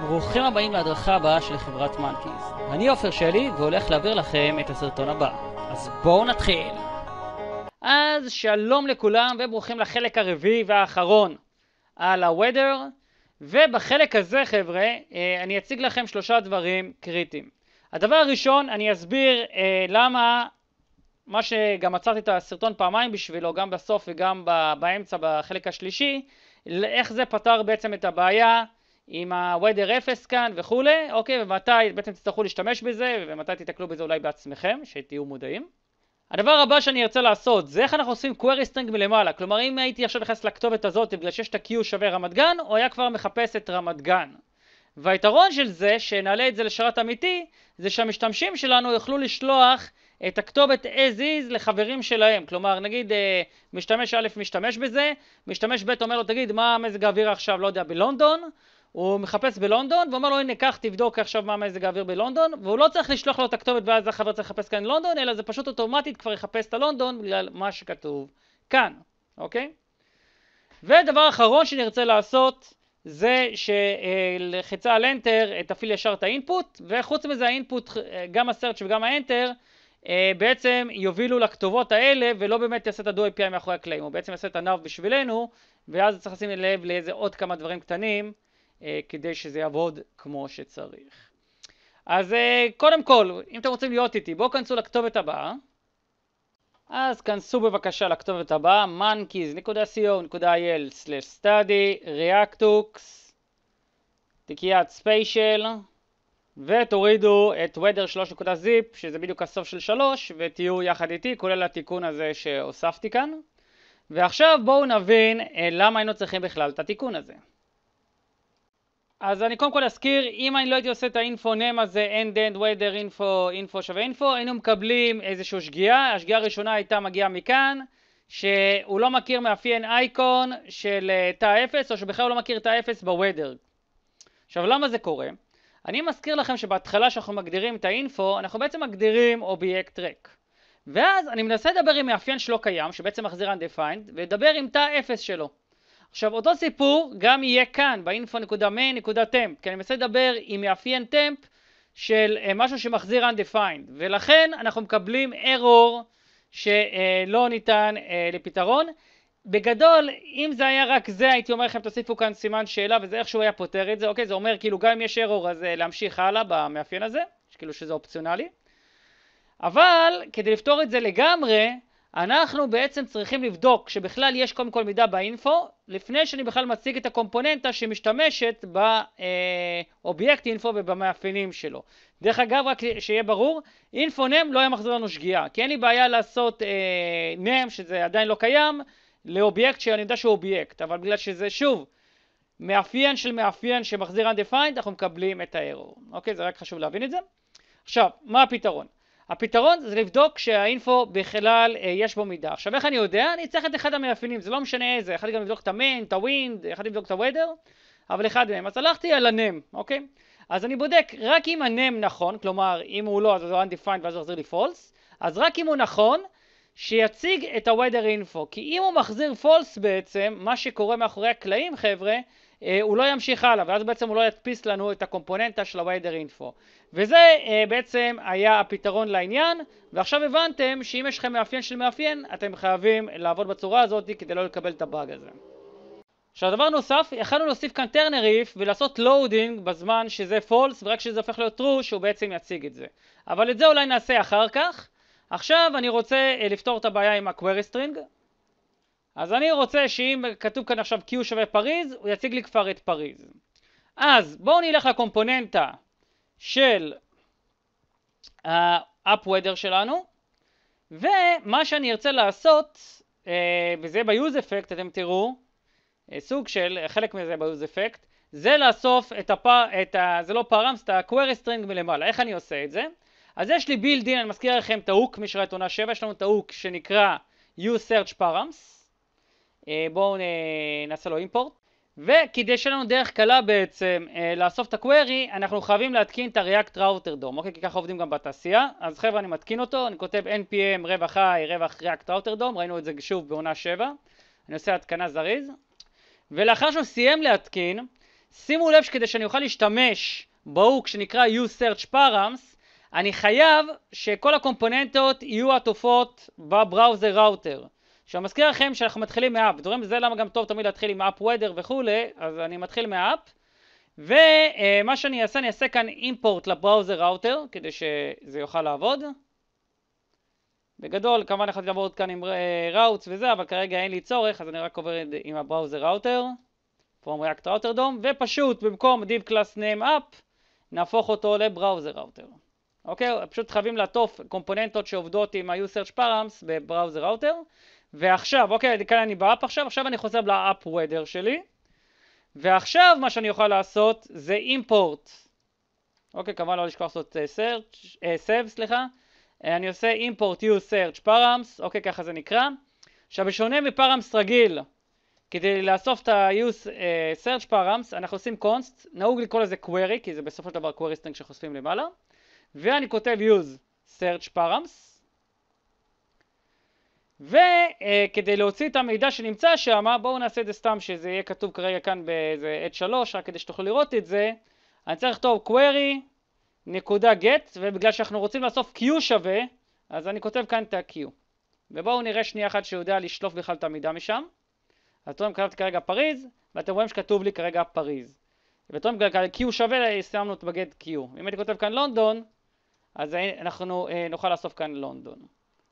ברוכים הבאים להדרכה הבאה של חברת מנקיז. אני עופר שלי והולך להעביר לכם את הסרטון הבא. אז בואו נתחיל. אז שלום לכולם וברוכים לחלק הרביעי והאחרון על ה-weather. ובחלק הזה חבר'ה אה, אני אציג לכם שלושה דברים קריטיים. הדבר הראשון אני אסביר אה, למה מה שגם עצרתי את הסרטון פעמיים בשבילו, גם בסוף וגם באמצע בחלק השלישי, איך זה פתר בעצם את הבעיה עם ה-weather 0 כאן וכולי, אוקיי, ומתי בעצם תצטרכו להשתמש בזה, ומתי תיתקלו בזה אולי בעצמכם, שתהיו מודעים. הדבר הבא שאני ארצה לעשות זה איך אנחנו עושים query string מלמעלה, כלומר אם הייתי עכשיו נכנס לכתובת הזאת בגלל שיש את ה-Q שווה רמת גן, הוא היה כבר מחפש את רמת גן. והיתרון של זה, שנעלה את זה לשרת אמיתי, זה שהמשתמשים שלנו יוכלו לשלוח את הכתובת as is לחברים שלהם. כלומר, נגיד אה, משתמש א' משתמש בזה, משתמש ב' אומר לו, תגיד, מה מזג האוויר עכשיו, לא יודע, בלונדון? הוא מחפש בלונדון, ואומר לו הנה קח תבדוק עכשיו מה מזג האוויר בלונדון, והוא לא צריך לשלוח לו את הכתובת ואז החבר צריך לחפש כאן לונדון, אלא זה פשוט אוטומטית כבר יחפש את הלונדון בגלל מה שכתוב כאן, אוקיי? ודבר אחרון שנרצה לעשות זה שלחיצה על Enter אה, תפעיל ישר את האינפוט, וחוץ מזה האינפוט, אה, גם ה-search וגם ה-Enter, אה, בעצם יובילו לכתובות האלה ולא באמת יעשה את הדו-API מאחורי הקלעים, הוא בעצם יעשה את ה הנב בשבילנו, ואז צריך לשים לב לאיזה עוד כמה דברים קטנים. אה, כדי שזה יעבוד כמו שצריך. אז אה, קודם כל, אם אתם רוצים להיות איתי, בואו כנסו לכתובת הבאה. אז כנסו בבקשה לכתובת הבאה monkeys.co.il/study reactux תיקיית ספיישל ותורידו את weather 3.zip שזה בדיוק הסוף של 3 ותהיו יחד איתי כולל התיקון הזה שהוספתי כאן ועכשיו בואו נבין אה, למה היינו צריכים בכלל את התיקון הזה אז אני קודם כל אזכיר, אם אני לא הייתי עושה את האינפו האינפונם הזה, end-end, weather, info, info שווה info, היינו מקבלים איזושהי שגיאה, השגיאה הראשונה הייתה מגיעה מכאן, שהוא לא מכיר מאפיין אייקון של אה, תא אפס, או שבכלל הוא לא מכיר תא אפס בוודר. עכשיו למה זה קורה? אני מזכיר לכם שבהתחלה שאנחנו מגדירים את האינפו, אנחנו בעצם מגדירים אובייקט טרק. ואז אני מנסה לדבר עם מאפיין שלא קיים, שבעצם מחזיר undefined, ולדבר עם תא אפס שלו. עכשיו אותו סיפור גם יהיה כאן ב-info.main.temp כי אני מנסה לדבר עם מאפיין טמפ של אה, משהו שמחזיר undefined ולכן אנחנו מקבלים error שלא ניתן אה, לפתרון. בגדול אם זה היה רק זה הייתי אומר לכם תוסיפו כאן סימן שאלה וזה איכשהו היה פותר את זה אוקיי זה אומר כאילו גם אם יש error אז אה, להמשיך הלאה במאפיין הזה כאילו שזה אופציונלי אבל כדי לפתור את זה לגמרי אנחנו בעצם צריכים לבדוק שבכלל יש קודם כל מידע באינפו, לפני שאני בכלל מציג את הקומפוננטה שמשתמשת באובייקט אה, אינפו ובמאפיינים שלו. דרך אגב, רק שיהיה ברור, אינפו אינפונם לא היה מחזיר לנו שגיאה, כי אין לי בעיה לעשות אה, נם, שזה עדיין לא קיים, לאובייקט שאני יודע שהוא אובייקט, אבל בגלל שזה, שוב, מאפיין של מאפיין שמחזיר undefined, אנחנו מקבלים את ה האירור. אוקיי, זה רק חשוב להבין את זה. עכשיו, מה הפתרון? הפתרון זה לבדוק שהאינפו בכלל אה, יש בו מידע. עכשיו איך אני יודע? אני צריך את אחד המאפיינים, זה לא משנה איזה, יכלתי גם לבדוק את המנט, את הווינד, יכלתי לבדוק את הוודר, אבל אחד מהם. אז הלכתי על הנם, אוקיי? אז אני בודק רק אם הנם נכון, כלומר אם הוא לא אז הוא undefined ואז הוא יחזיר לי false, אז רק אם הוא נכון, שיציג את הוודר אינפו. כי אם הוא מחזיר false בעצם, מה שקורה מאחורי הקלעים חבר'ה, אה, הוא לא ימשיך הלאה, ואז בעצם הוא לא ידפיס לנו את הקומפוננטה של ה-Wider Info. וזה uh, בעצם היה הפתרון לעניין, ועכשיו הבנתם שאם יש לכם מאפיין של מאפיין, אתם חייבים לעבוד בצורה הזאת כדי לא לקבל את הבאג הזה. עכשיו דבר נוסף, יכלנו להוסיף כאן טרנר איף ולעשות לואודינג בזמן שזה false ורק כשזה הופך להיות true שהוא בעצם יציג את זה. אבל את זה אולי נעשה אחר כך. עכשיו אני רוצה אה, לפתור את הבעיה עם ה-query string אז אני רוצה שאם כתוב כאן עכשיו Q שווה פריז, הוא יציג לי כבר את פריז. אז בואו נלך לקומפוננטה של ה-up weather שלנו, ומה שאני ארצה לעשות, אה, וזה ב-use effect אתם תראו, אה, סוג של, חלק מזה ב-use effect, זה לאסוף את הפ... את ה... זה לא פרמס, את ה-query string מלמעלה. איך אני עושה את זה? אז יש לי build in אני מזכיר לכם את ההוק משראת עונה 7, יש לנו את ההוק שנקרא u search params, אה, בואו נעשה לו אימפורט וכדי שיהיה לנו דרך קלה בעצם אה, לאסוף את הקווירי אנחנו חייבים להתקין את הריאקט ראוטר דום אוקיי? כי ככה עובדים גם בתעשייה אז חבר'ה אני מתקין אותו אני כותב npm רווח i רווח ריאקט ראוטר דום ראינו את זה שוב בעונה 7 אני עושה התקנה זריז ולאחר שהוא סיים להתקין שימו לב שכדי שאני אוכל להשתמש בהוק שנקרא u-search params אני חייב שכל הקומפוננטות יהיו עטופות בבראוזר ראוטר מזכיר לכם שאנחנו מתחילים מאפ, דברים זה למה גם טוב תמיד להתחיל עם אפ וודר וכולי, אז אני מתחיל מאפ. ומה שאני אעשה, אני אעשה כאן אימפורט לבראוזר ראוטר, כדי שזה יוכל לעבוד. בגדול, כמובן יכולתי לעבוד כאן עם ראוטס אה, וזה, אבל כרגע אין לי צורך, אז אני רק עובר עם הבראוזר ראוטר, פרום ריאקט ראוטר דום, ופשוט במקום דיב קלאס נאם אפ, נהפוך אותו לבראוזר ראוטר. אוקיי? פשוט חייבים לעטוף קומפוננטות שעובדות עם ה u search params בבראוזר ראוטר, ועכשיו, אוקיי, כאן אני באפ עכשיו, עכשיו אני חוזר לאפ וודר שלי, ועכשיו מה שאני אוכל לעשות זה אימפורט. אוקיי, כמובן לא לשכוח לעשות סרצ' אה, סב, אה, סליחה. אה, אני עושה אימפורט יו סרצ' פארמס, אוקיי, ככה זה נקרא. עכשיו, בשונה מפארמס רגיל, כדי לאסוף את ה-use uh, search params, אנחנו עושים const, נהוג לקרוא לזה query, כי זה בסופו של דבר query string שחושפים למעלה, ואני כותב use search params, וכדי להוציא את המידע שנמצא שם, בואו נעשה את זה סתם שזה יהיה כתוב כרגע כאן באיזה עת שלוש, רק כדי שתוכלו לראות את זה, אני צריך לכתוב query נקודה get, ובגלל שאנחנו רוצים לאסוף q שווה, אז אני כותב כאן את ה-q. ובואו נראה שנייה אחת שהוא יודע לשלוף בכלל את המידע משם. אז תראו אתם כתבתי כרגע פריז, ואתם רואים שכתוב לי כרגע פריז. ותראו ואתם כרגע q שווה, סיימנו את בגט q. אם הייתי כותב כאן לונדון, אז אנחנו אה, נוכל לאסוף כאן לונדון.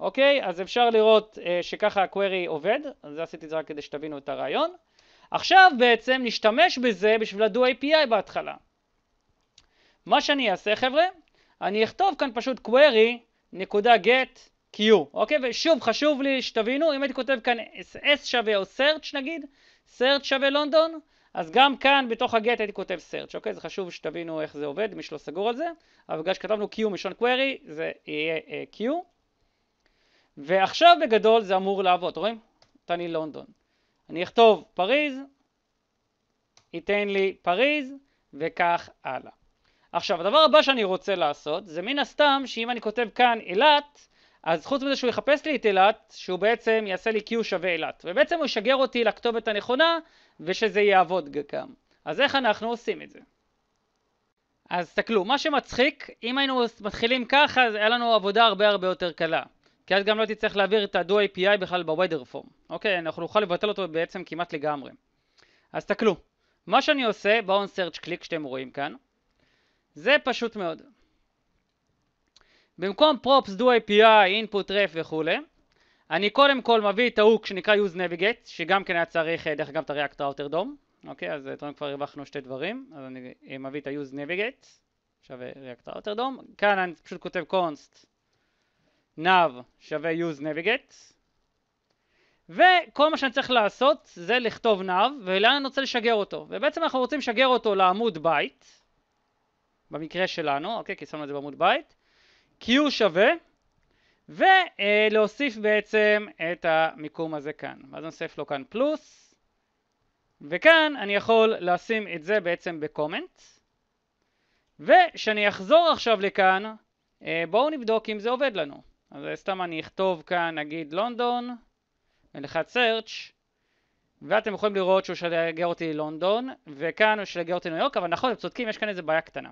אוקיי? אז אפשר לראות אה, שככה ה עובד, אז עשיתי את זה רק כדי שתבינו את הרעיון. עכשיו בעצם נשתמש בזה בשביל ה-do-API בהתחלה. מה שאני אעשה חבר'ה, אני אכתוב כאן פשוט query נקודה get Q, אוקיי? ושוב, חשוב לי שתבינו, אם הייתי כותב כאן S שווה או search נגיד, search שווה לונדון, אז גם כאן בתוך הגט הייתי כותב search, אוקיי? זה חשוב שתבינו איך זה עובד, מי שלא סגור על זה, אבל בגלל שכתבנו Q מלשון query, זה יהיה uh, Q. ועכשיו בגדול זה אמור לעבוד, רואים? נתן לי לונדון. אני אכתוב פריז, ייתן לי פריז, וכך הלאה. עכשיו, הדבר הבא שאני רוצה לעשות, זה מן הסתם שאם אני כותב כאן אילת, אז חוץ מזה שהוא יחפש לי את אילת, שהוא בעצם יעשה לי Q שווה אילת. ובעצם הוא ישגר אותי לכתובת הנכונה, ושזה יעבוד גם. אז איך אנחנו עושים את זה? אז תסתכלו, מה שמצחיק, אם היינו מתחילים ככה, אז היה לנו עבודה הרבה הרבה יותר קלה. כי אז גם לא תצטרך להעביר את ה-Do API בכלל ב-Weather Form. אוקיי, אנחנו נוכל לבטל אותו בעצם כמעט לגמרי. אז תקלו, מה שאני עושה ב-on search click שאתם רואים כאן, זה פשוט מאוד. במקום props, do API, input ref וכולי, אני קודם כל מביא את ההוק שנקרא use navigate, שגם כן היה צריך אה, דרך אגב את ה-react router dom, אוקיי, אז אתם אה, כבר הרווחנו שתי דברים, אז אני אה, מביא את ה-use navigate, עכשיו react router dom, כאן אני פשוט כותב const nav שווה use navigate וכל מה שאני צריך לעשות זה לכתוב nav ולאן אני רוצה לשגר אותו ובעצם אנחנו רוצים לשגר אותו לעמוד בית במקרה שלנו, אוקיי? כי שמנו את זה בעמוד בית q שווה ולהוסיף בעצם את המיקום הזה כאן ואז נוסיף לו כאן פלוס וכאן אני יכול לשים את זה בעצם בקומנט וכשאני אחזור עכשיו לכאן אה, בואו נבדוק אם זה עובד לנו אז סתם אני אכתוב כאן נגיד לונדון, נלחץ search, ואתם יכולים לראות שהוא שגר אותי ללונדון, וכאן הוא שגר אותי לניו יורק, אבל נכון, אתם צודקים, יש כאן איזה בעיה קטנה.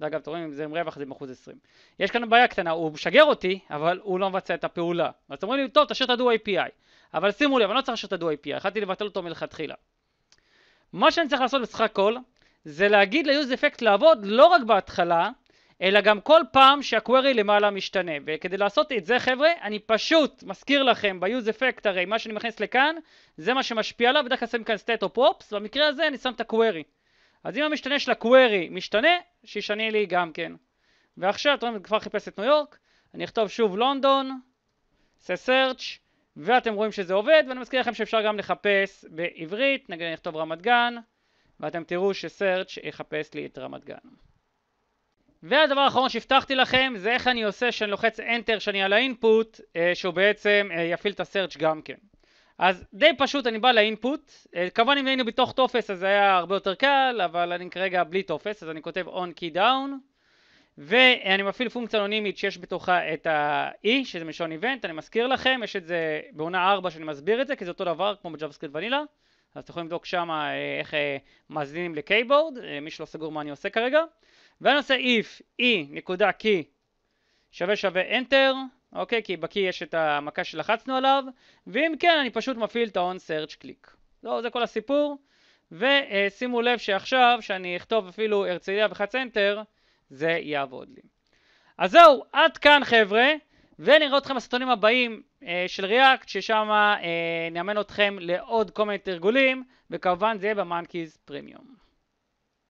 ואגב, אתם רואים, אם זה עם רווח זה עם אחוז 20. יש כאן בעיה קטנה, הוא משגר אותי, אבל הוא לא מבצע את הפעולה. אז אתם אומרים לי, טוב, תשאיר את ה-Do-API. אבל שימו לב, אני לא צריך לשאיר את ה-Do-API, החלטתי לבטל אותו מלכתחילה. מה שאני צריך לעשות בסך הכל, זה להגיד ל-Use Effect לעבוד לא רק בהתחלה, אלא גם כל פעם שהקווירי למעלה משתנה. וכדי לעשות את זה חבר'ה, אני פשוט מזכיר לכם ב-use effect הרי מה שאני מכניס לכאן, זה מה שמשפיע עליו, בדרך כלל שמים כאן state of props, במקרה הזה אני שם את הקווירי. אז אם המשתנה של הקווירי משתנה, שישנה לי גם כן. ועכשיו, אתם רואים, אני כבר חיפש את ניו יורק, אני אכתוב שוב לונדון, עושה search, ואתם רואים שזה עובד, ואני מזכיר לכם שאפשר גם לחפש בעברית, נגיד אני אכתוב רמת גן, ואתם תראו ש-search יחפש לי את רמת גן. והדבר האחרון שהבטחתי לכם זה איך אני עושה שאני לוחץ Enter שאני על ה-input אה, שהוא בעצם אה, יפעיל את ה-search גם כן. אז די פשוט אני בא ל-input, אה, כמובן אם היינו בתוך טופס אז זה היה הרבה יותר קל אבל אני כרגע בלי טופס אז אני כותב on key down ואני מפעיל פונקציה אנונימית שיש בתוכה את ה-E שזה מלשון event, אני מזכיר לכם, יש את זה בעונה 4 שאני מסביר את זה כי זה אותו דבר כמו בג'אווסקריפט ונילה אז אתם יכולים לבדוק שם איך מאזינים לקייבורד, מי שלא סגור מה אני עושה כרגע ואני עושה if e נקודה key שווה שווה enter, אוקיי? כי בקי יש את המכה שלחצנו עליו, ואם כן אני פשוט מפעיל את ה-on search click. זהו, לא, זה כל הסיפור. ושימו לב שעכשיו, שאני אכתוב אפילו הרצליה וחץ enter, זה יעבוד לי. אז זהו, עד כאן חבר'ה, ונראה אתכם בסרטונים הבאים אה, של React, ששם אה, נאמן אתכם לעוד כל מיני תרגולים, וכמובן זה יהיה במאנקיז פרימיום.